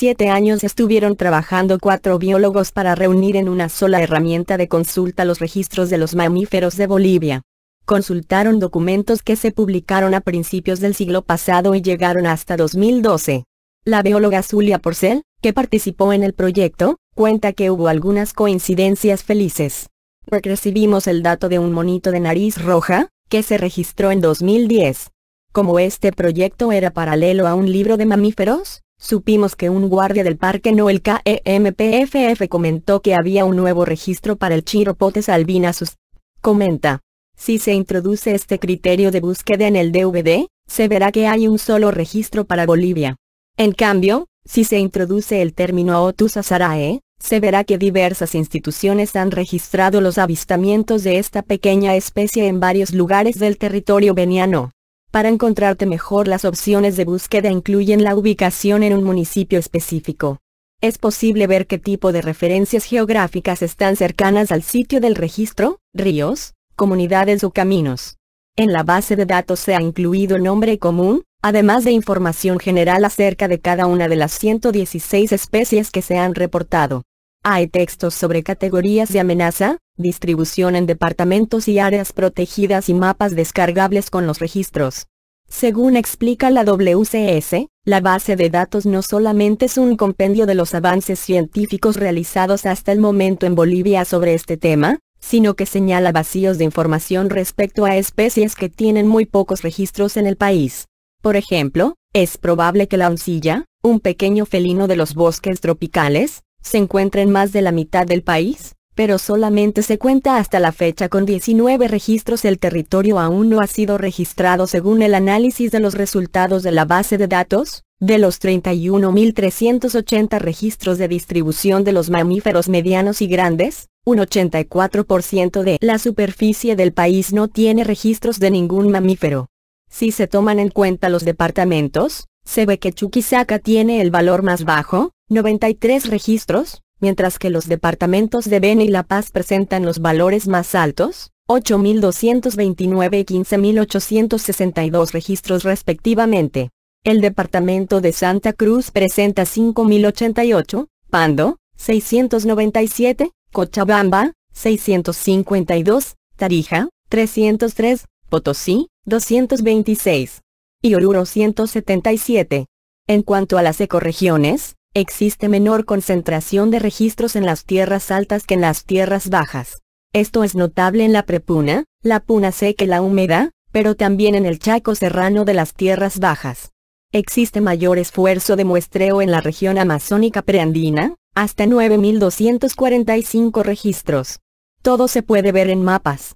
siete años estuvieron trabajando cuatro biólogos para reunir en una sola herramienta de consulta los registros de los mamíferos de Bolivia. Consultaron documentos que se publicaron a principios del siglo pasado y llegaron hasta 2012. La bióloga Zulia Porcel, que participó en el proyecto, cuenta que hubo algunas coincidencias felices. Recibimos el dato de un monito de nariz roja, que se registró en 2010. Como este proyecto era paralelo a un libro de mamíferos, Supimos que un guardia del parque Noel KEMPFF comentó que había un nuevo registro para el Chiropotes albinasus. Comenta. Si se introduce este criterio de búsqueda en el DVD, se verá que hay un solo registro para Bolivia. En cambio, si se introduce el término Otus azarae, se verá que diversas instituciones han registrado los avistamientos de esta pequeña especie en varios lugares del territorio veniano. Para encontrarte mejor las opciones de búsqueda incluyen la ubicación en un municipio específico. Es posible ver qué tipo de referencias geográficas están cercanas al sitio del registro, ríos, comunidades o caminos. En la base de datos se ha incluido nombre común, además de información general acerca de cada una de las 116 especies que se han reportado. Hay textos sobre categorías de amenaza, distribución en departamentos y áreas protegidas y mapas descargables con los registros. Según explica la WCS, la base de datos no solamente es un compendio de los avances científicos realizados hasta el momento en Bolivia sobre este tema, sino que señala vacíos de información respecto a especies que tienen muy pocos registros en el país. Por ejemplo, es probable que la oncilla, un pequeño felino de los bosques tropicales, se encuentra en más de la mitad del país, pero solamente se cuenta hasta la fecha con 19 registros. El territorio aún no ha sido registrado según el análisis de los resultados de la base de datos, de los 31.380 registros de distribución de los mamíferos medianos y grandes, un 84% de la superficie del país no tiene registros de ningún mamífero. Si se toman en cuenta los departamentos, se ve que Chuquisaca tiene el valor más bajo, 93 registros, mientras que los departamentos de Beni y La Paz presentan los valores más altos, 8.229 y 15.862 registros respectivamente. El departamento de Santa Cruz presenta 5.088, Pando, 697, Cochabamba, 652, Tarija, 303, Potosí, 226 y Oruro 177. En cuanto a las ecorregiones, Existe menor concentración de registros en las tierras altas que en las tierras bajas. Esto es notable en la prepuna, la puna seca y la húmeda, pero también en el chaco serrano de las tierras bajas. Existe mayor esfuerzo de muestreo en la región amazónica preandina, hasta 9.245 registros. Todo se puede ver en mapas.